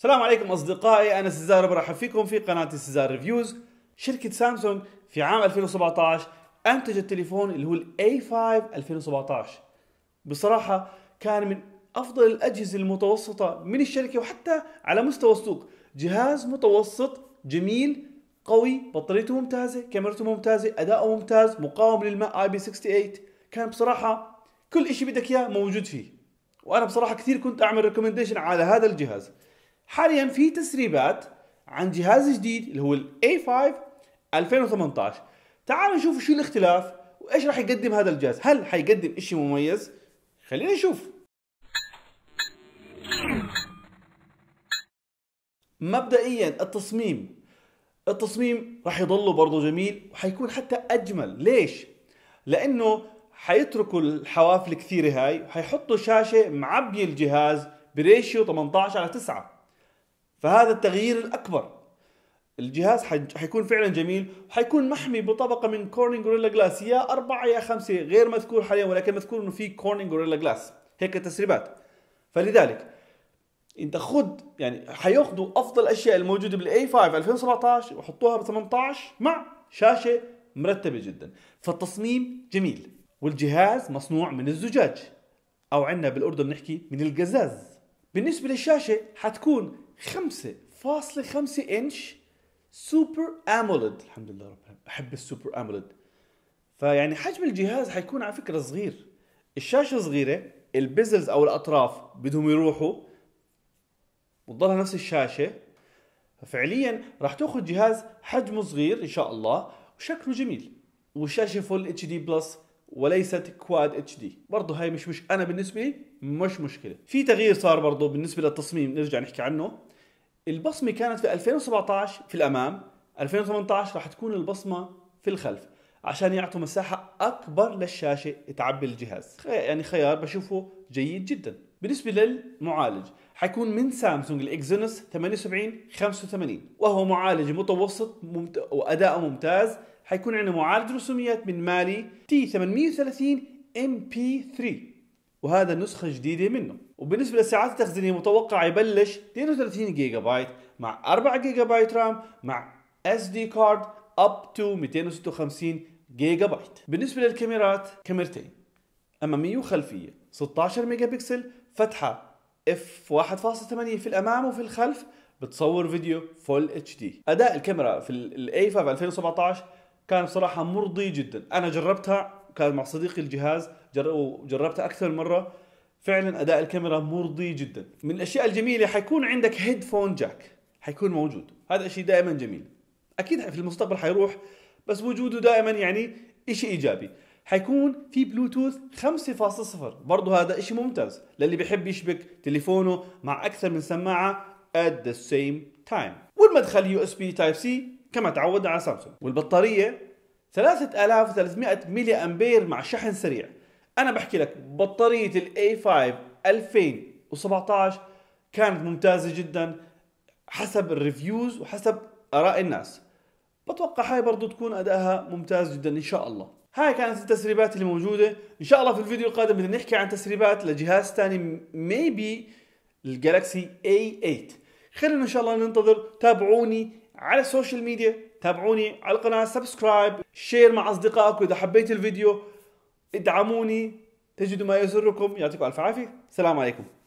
السلام عليكم اصدقائي انا سيزار برحب فيكم في قناه سيزار ريفيوز شركه سامسونج في عام 2017 انتجت تليفون اللي هو الاي 5 2017 بصراحه كان من افضل الاجهزه المتوسطه من الشركه وحتى على مستوى السوق جهاز متوسط جميل قوي بطاريته ممتازه كاميرته ممتازه اداؤه ممتاز مقاوم للماء اي بي 68 كان بصراحه كل شيء بدك اياه موجود فيه وانا بصراحه كثير كنت اعمل ريكومنديشن على هذا الجهاز حاليا في تسريبات عن جهاز جديد اللي هو الاي 5 2018 تعالوا نشوف شو الاختلاف وايش راح يقدم هذا الجهاز هل حيقدم شيء مميز خلينا نشوف مبدئيا التصميم التصميم راح يضله برضه جميل وحيكون حتى اجمل ليش لانه حيتركوا الحواف الكثيره هاي وحيحطوا شاشه معبيه الجهاز بريشيو 18 على 9 فهذا التغيير الأكبر الجهاز حيكون فعلا جميل وحيكون محمي بطبقه من كورنينج غوريلا جلاس يا أربعة يا خمسة غير مذكور حاليا ولكن مذكور انه في كورنينج غوريلا جلاس هيك التسريبات فلذلك انت خذ يعني حياخذوا افضل الاشياء الموجوده بالاي 5 2017 وحطوها ب 18 مع شاشه مرتبه جدا فالتصميم جميل والجهاز مصنوع من الزجاج او عندنا بالاردن بنحكي من القزاز بالنسبه للشاشه حتكون 5.5 انش سوبر اموليد الحمد لله رب العالمين احب السوبر اموليد فيعني حجم الجهاز حيكون على فكره صغير الشاشه صغيره البزلز او الاطراف بدهم يروحوا وتضلها نفس الشاشه ففعليا راح تاخذ جهاز حجمه صغير ان شاء الله وشكله جميل والشاشه فول اتش دي بلس وليست كواد اتش دي برضه هاي مش مش انا بالنسبه لي مش مشكله في تغيير صار برضه بالنسبه للتصميم نرجع نحكي عنه البصمه كانت في 2017 في الامام 2018 راح تكون البصمه في الخلف عشان يعطوا مساحه اكبر للشاشه تعبي الجهاز يعني خيار بشوفه جيد جدا بالنسبه للمعالج حيكون من سامسونج الاكزينوس 78 85 وهو معالج متوسط ممت... وأداء ممتاز حيكون عندنا معالج رسوميات من مالي تي 830 mp 3 وهذا نسخه جديده منه وبالنسبه للساعات التخزينيه متوقع يبلش 32 جيجا بايت مع 4 جيجا بايت رام مع اس دي كارد اب تو 256 جيجا بايت بالنسبه للكاميرات كاميرتين اماميه وخلفيه 16 ميجا بكسل فتحه اف 1.8 في الامام وفي الخلف بتصور فيديو فول اتش دي اداء الكاميرا في الاي 5 2017 كان بصراحه مرضي جدا انا جربتها كان مع صديقي الجهاز وجربتها اكثر مره فعلا اداء الكاميرا مرضي جدا من الاشياء الجميله حيكون عندك هيدفون جاك حيكون موجود هذا شيء دائما جميل اكيد في المستقبل حيروح بس وجوده دائما يعني شيء ايجابي حيكون في بلوتوث 5.0 برضه هذا شيء ممتاز للي بيحب يشبك تليفونه مع اكثر من سماعه at the same time والمدخل يو اس بي تايب سي كما تعودنا على سامسونج والبطاريه 3300 ملي امبير مع شحن سريع انا بحكي لك بطاريه الاي 5 2017 كانت ممتازه جدا حسب الريفيوز وحسب اراء الناس بتوقع هاي برضو تكون ادائها ممتاز جدا ان شاء الله هاي كانت التسريبات اللي موجوده ان شاء الله في الفيديو القادم بدنا نحكي عن تسريبات لجهاز ثاني ميبي الجالكسي A8 خلينا ان شاء الله ننتظر تابعوني على السوشيال ميديا تابعوني على القناه سبسكرايب شير مع اصدقائكم اذا حبيت الفيديو ادعموني تجدوا ما يسركم يعطيكم الف عافيه سلام عليكم